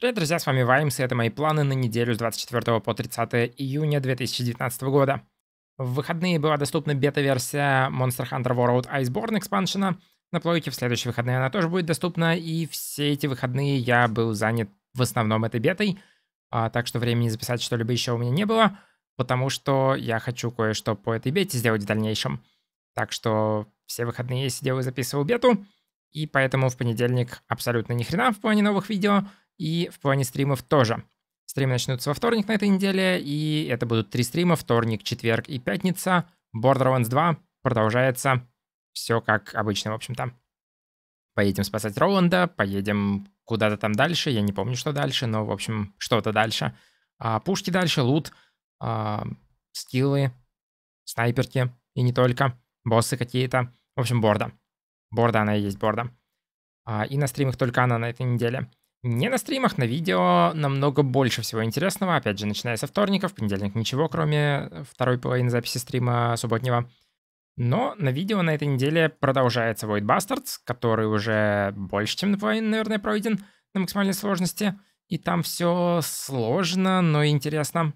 Привет, друзья, с вами Ваймс, и это мои планы на неделю с 24 по 30 июня 2019 года. В выходные была доступна бета-версия Monster Hunter World Iceborne экспаншена. На плойке в следующие выходные она тоже будет доступна, и все эти выходные я был занят в основном этой бетой, а, так что времени записать что-либо еще у меня не было, потому что я хочу кое-что по этой бете сделать в дальнейшем. Так что все выходные я сидел и записывал бету. И поэтому в понедельник абсолютно ни хрена в плане новых видео и в плане стримов тоже. Стримы начнутся во вторник на этой неделе, и это будут три стрима, вторник, четверг и пятница. Borderlands 2 продолжается все как обычно, в общем-то. Поедем спасать Роланда, поедем куда-то там дальше, я не помню, что дальше, но, в общем, что-то дальше. А, пушки дальше, лут, а, скиллы, снайперки и не только, боссы какие-то. В общем, борда. Борда она и есть Борда. А, и на стримах только она на этой неделе. Не на стримах, на видео намного больше всего интересного. Опять же, начиная со вторника, в понедельник ничего, кроме э, второй половины записи стрима субботнего. Но на видео на этой неделе продолжается Void Bastards, который уже больше, чем наполовину, наверное, пройден на максимальной сложности. И там все сложно, но интересно.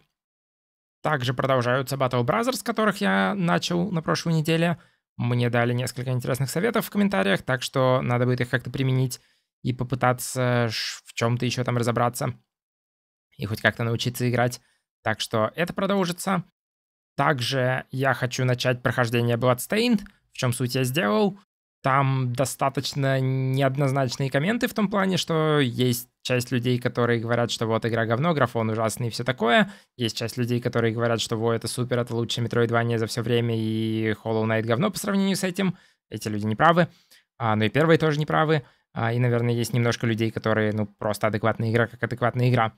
Также продолжаются Battle Brothers, которых я начал на прошлой неделе — мне дали несколько интересных советов в комментариях, так что надо будет их как-то применить и попытаться в чем-то еще там разобраться и хоть как-то научиться играть. Так что это продолжится. Также я хочу начать прохождение Bloodstained, в чем суть я сделал. Там достаточно неоднозначные комменты в том плане, что есть часть людей, которые говорят, что вот игра говно, графон ужасный и все такое. Есть часть людей, которые говорят, что вот это супер, это лучше не за все время и Hollow Knight говно по сравнению с этим. Эти люди не правы. А, ну и первые тоже не правы. А, и, наверное, есть немножко людей, которые, ну, просто адекватная игра, как адекватная игра.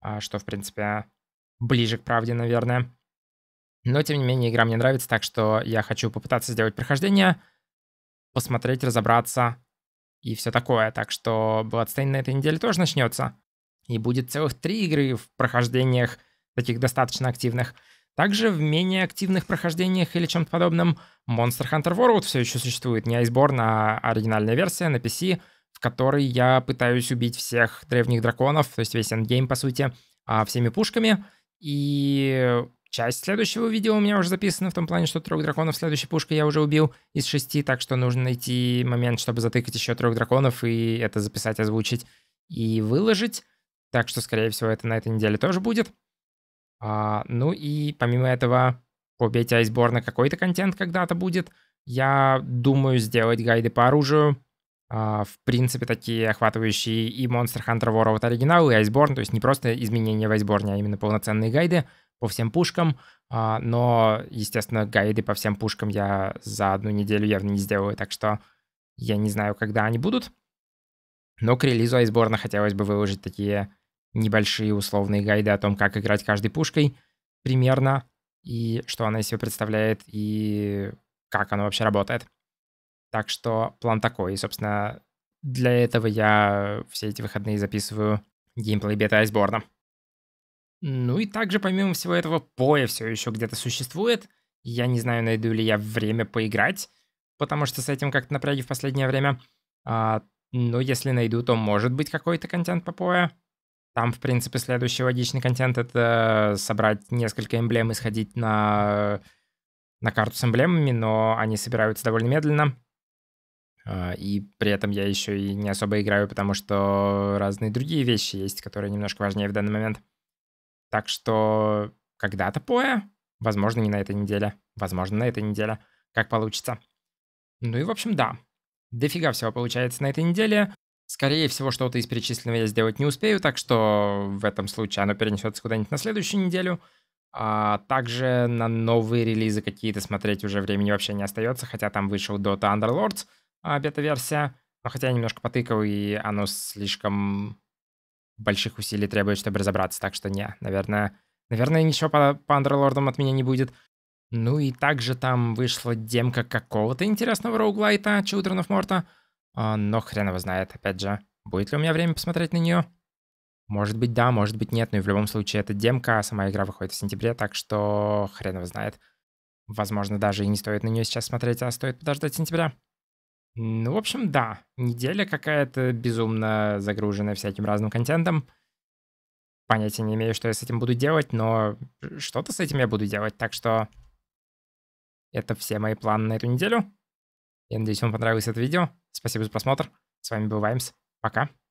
А, что, в принципе, ближе к правде, наверное. Но, тем не менее, игра мне нравится, так что я хочу попытаться сделать прохождение, посмотреть, разобраться, и все такое. Так что Bloodstain на этой неделе тоже начнется. И будет целых три игры в прохождениях таких достаточно активных. Также в менее активных прохождениях или чем-то подобном Monster Hunter World все еще существует. Не Iceborne, а оригинальная версия на PC, в которой я пытаюсь убить всех древних драконов, то есть весь эндгейм, по сути, а, всеми пушками. И Часть следующего видео у меня уже записана, в том плане, что трех драконов следующей пушкой я уже убил из шести, так что нужно найти момент, чтобы затыкать еще трех драконов и это записать, озвучить и выложить. Так что, скорее всего, это на этой неделе тоже будет. А, ну и помимо этого, по бете айсборна какой-то контент когда-то будет. Я думаю сделать гайды по оружию. Uh, в принципе, такие охватывающие и Monster Hunter World оригиналы, и Iceborne, то есть не просто изменения в Iceborne, а именно полноценные гайды по всем пушкам, а, но, естественно, гайды по всем пушкам я за одну неделю явно не сделаю, так что я не знаю, когда они будут. Но к релизу айсборна хотелось бы выложить такие небольшие условные гайды о том, как играть каждой пушкой примерно, и что она из себя представляет, и как она вообще работает. Так что план такой. И, собственно, для этого я все эти выходные записываю геймплей бета айсборна. Ну и также, помимо всего этого, поя все еще где-то существует. Я не знаю, найду ли я время поиграть, потому что с этим как-то напряги в последнее время. А, но если найду, то может быть какой-то контент по поя. Там, в принципе, следующий логичный контент — это собрать несколько эмблем и сходить на, на карту с эмблемами, но они собираются довольно медленно. А, и при этом я еще и не особо играю, потому что разные другие вещи есть, которые немножко важнее в данный момент. Так что когда-то поя, возможно, не на этой неделе, возможно, на этой неделе, как получится. Ну и, в общем, да, дофига всего получается на этой неделе. Скорее всего, что-то из перечисленного я сделать не успею, так что в этом случае оно перенесется куда-нибудь на следующую неделю. А также на новые релизы какие-то смотреть уже времени вообще не остается, хотя там вышел Dota Underlords а, бета-версия. Но хотя я немножко потыкал, и оно слишком больших усилий требует, чтобы разобраться, так что не, наверное, наверное, ничего по, по Underlord'ам от меня не будет. Ну и также там вышла демка какого-то интересного роуглайта Children of Morta, а, но хрен его знает, опять же, будет ли у меня время посмотреть на нее. Может быть, да, может быть, нет, но и в любом случае это демка, а сама игра выходит в сентябре, так что хрен его знает. Возможно, даже и не стоит на нее сейчас смотреть, а стоит подождать сентября. Ну, в общем, да. Неделя какая-то безумно загруженная всяким разным контентом. Понятия не имею, что я с этим буду делать, но что-то с этим я буду делать. Так что это все мои планы на эту неделю. Я надеюсь, вам понравилось это видео. Спасибо за просмотр. С вами был Ваймс. Пока.